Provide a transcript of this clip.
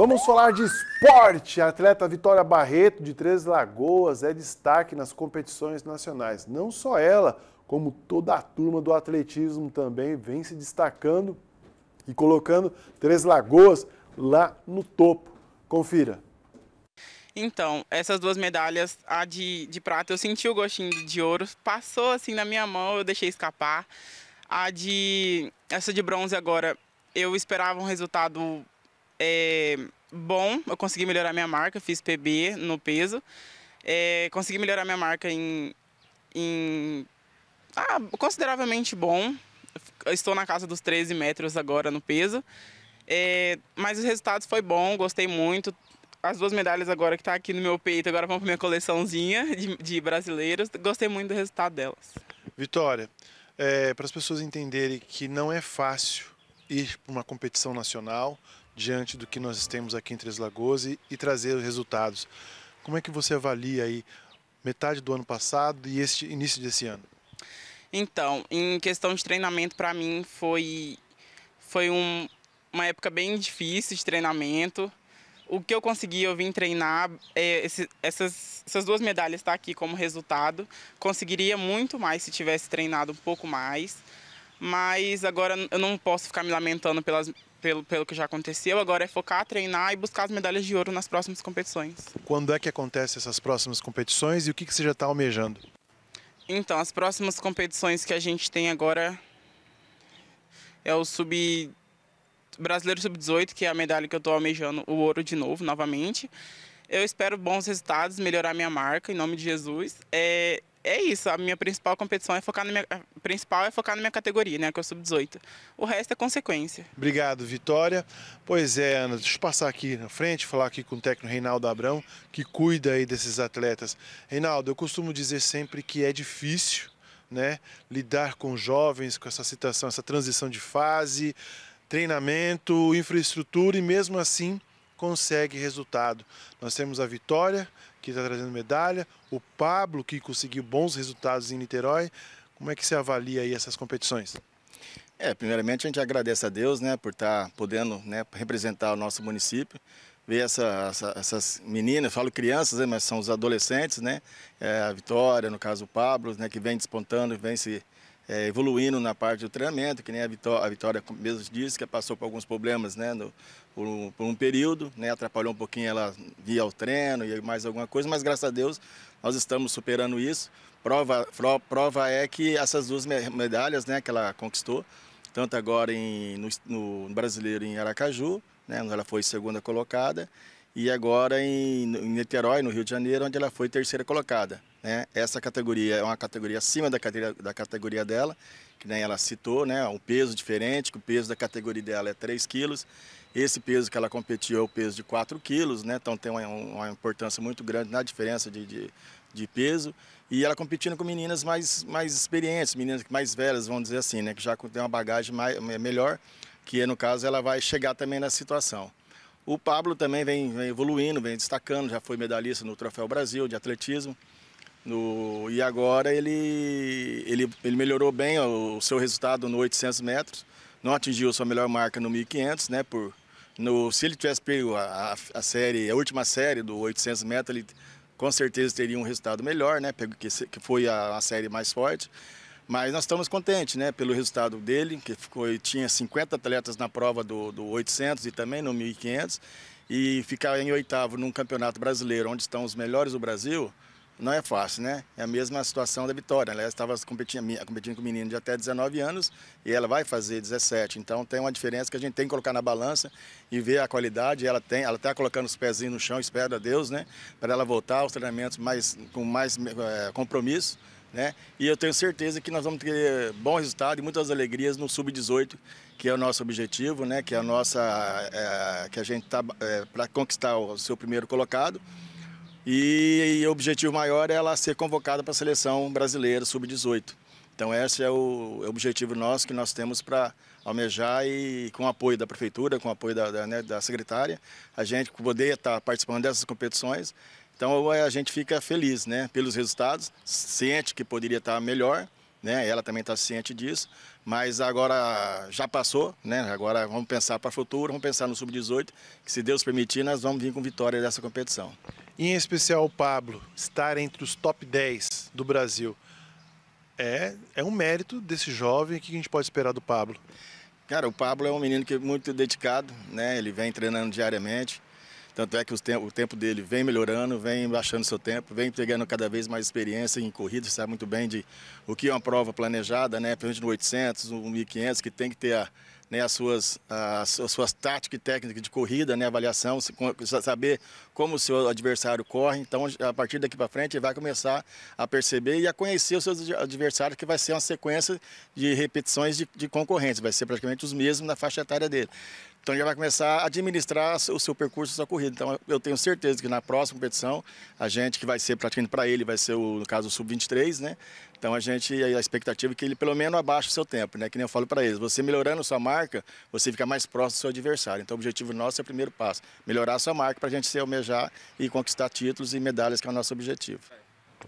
Vamos falar de esporte. A atleta Vitória Barreto, de Três Lagoas, é destaque nas competições nacionais. Não só ela, como toda a turma do atletismo também vem se destacando e colocando Três Lagoas lá no topo. Confira. Então, essas duas medalhas, a de, de prata, eu senti o gostinho de ouro, passou assim na minha mão, eu deixei escapar. A de. Essa de bronze agora, eu esperava um resultado é, bom, eu consegui melhorar minha marca, fiz PB no peso. É, consegui melhorar minha marca em, em ah, consideravelmente bom. Estou na casa dos 13 metros agora no peso. É, mas os resultados foi bom, gostei muito. As duas medalhas agora que tá aqui no meu peito, agora vão para minha coleçãozinha de, de, brasileiros. Gostei muito do resultado delas. Vitória, é, para as pessoas entenderem que não é fácil ir para uma competição nacional, diante do que nós temos aqui em Três Lagoas e, e trazer os resultados. Como é que você avalia aí metade do ano passado e este início desse ano? Então, em questão de treinamento, para mim foi, foi um, uma época bem difícil de treinamento. O que eu consegui, eu vim treinar. É, esse, essas, essas duas medalhas estão tá aqui como resultado. Conseguiria muito mais se tivesse treinado um pouco mais. Mas agora eu não posso ficar me lamentando pelas, pelo, pelo que já aconteceu. Agora é focar, treinar e buscar as medalhas de ouro nas próximas competições. Quando é que acontece essas próximas competições e o que, que você já está almejando? Então, as próximas competições que a gente tem agora é o sub brasileiro sub-18, que é a medalha que eu estou almejando, o ouro de novo, novamente. Eu espero bons resultados, melhorar minha marca, em nome de Jesus. É, é isso, a minha principal competição é focar na minha, principal é focar na minha categoria, né, que eu sou sub-18. O resto é consequência. Obrigado, Vitória. Pois é, Ana, deixa eu passar aqui na frente, falar aqui com o técnico Reinaldo Abrão, que cuida aí desses atletas. Reinaldo, eu costumo dizer sempre que é difícil, né, lidar com jovens, com essa situação, essa transição de fase, treinamento, infraestrutura e mesmo assim consegue resultado. Nós temos a Vitória, que está trazendo medalha, o Pablo, que conseguiu bons resultados em Niterói. Como é que você avalia aí essas competições? É, primeiramente a gente agradece a Deus, né, por estar tá podendo né, representar o nosso município, ver essa, essa, essas meninas, falo crianças, né, mas são os adolescentes, né, é, a Vitória, no caso o Pablo, né, que vem despontando, vem se é, evoluindo na parte do treinamento, que nem a Vitória, a Vitória mesmo disse que passou por alguns problemas né, no, por, um, por, um, período, né, atrapalhou um pouquinho ela via ao treino e mais alguma coisa, mas graças a Deus nós estamos superando isso. Prova, prova é que essas duas medalhas né, que ela conquistou, tanto agora em, no, no, Brasileiro em Aracaju, né, onde ela foi segunda colocada, e agora em, em Niterói, no Rio de Janeiro, onde ela foi terceira colocada. Né? Essa categoria é uma categoria acima da categoria, da categoria dela, que nem ela citou, né? um peso diferente, que o peso da categoria dela é 3 quilos. Esse peso que ela competiu é o peso de 4 quilos, né? então tem uma, uma importância muito grande na diferença de, de, de, peso. E ela competindo com meninas mais, mais experientes, meninas mais velhas, vamos dizer assim, né? que já tem uma bagagem mais, é melhor, que no caso ela vai chegar também nessa situação. O Pablo também vem, vem evoluindo, vem destacando, já foi medalhista no Troféu Brasil de atletismo. No, e agora ele, ele, ele melhorou bem o, o seu resultado no 800 metros. Não atingiu sua melhor marca no 1500, né? Por, no, se ele tivesse pego a, a, série, a última série do 800 metros, ele com certeza teria um resultado melhor, né? Pego, que, que foi a, a série mais forte. Mas nós estamos contentes, né, pelo resultado dele, que ficou, tinha 50 atletas na prova do, do 800 e também no 1500, e ficar em oitavo num campeonato brasileiro, onde estão os melhores do Brasil, não é fácil, né? É a mesma situação da Vitória. Ela estava competindo, competindo com um menino de até 19 anos e ela vai fazer 17. Então tem uma diferença que a gente tem que colocar na balança e ver a qualidade. Ela tem, ela está colocando os pezinhos no chão, espera a Deus, né? Para ela voltar aos treinamentos mais, com mais é, compromisso né? E eu tenho certeza que nós vamos ter bom resultado e muitas alegrias no sub-18, que é o nosso objetivo, né? Que é a nossa, é, que a gente está é, para conquistar o seu primeiro colocado. E, e, o objetivo maior é ela ser convocada para a seleção brasileira sub-18. Então esse é o, é o, objetivo nosso que nós temos para almejar e com o apoio da prefeitura, com o apoio da, da, né, da secretária, a gente poder estar tá participando dessas competições então a gente fica feliz né, pelos resultados, ciente que poderia estar melhor, né, ela também está ciente disso, mas agora já passou, né, agora vamos pensar para o futuro, vamos pensar no Sub-18, que se Deus permitir, nós vamos vir com vitória dessa competição. em especial o Pablo, estar entre os top 10 do Brasil, é, é um mérito desse jovem, o que a gente pode esperar do Pablo? Cara, o Pablo é um menino que é muito dedicado, né, ele vem treinando diariamente, tanto é que o tempo dele vem melhorando, vem baixando seu tempo, vem pegando cada vez mais experiência em corrida, sabe muito bem de o que é uma prova planejada, né? Principalmente no 800, no 1500, que tem que ter a, né, as, suas, as, as suas táticas e técnicas de corrida, né, avaliação, saber como o seu adversário corre. Então, a partir daqui para frente, ele vai começar a perceber e a conhecer os seus adversários, que vai ser uma sequência de repetições de, de concorrentes, vai ser praticamente os mesmos na faixa etária dele. Então já vai começar a administrar o seu percurso, a sua corrida. Então eu tenho certeza que na próxima competição, a gente que vai ser praticamente para ele, vai ser o, no caso o Sub-23, né? Então a gente, a expectativa é que ele pelo menos abaixe o seu tempo, né? Que nem eu falo para eles, você melhorando a sua marca, você fica mais próximo do seu adversário. Então o objetivo nosso é o primeiro passo, melhorar a sua marca para a gente se almejar e conquistar títulos e medalhas, que é o nosso objetivo.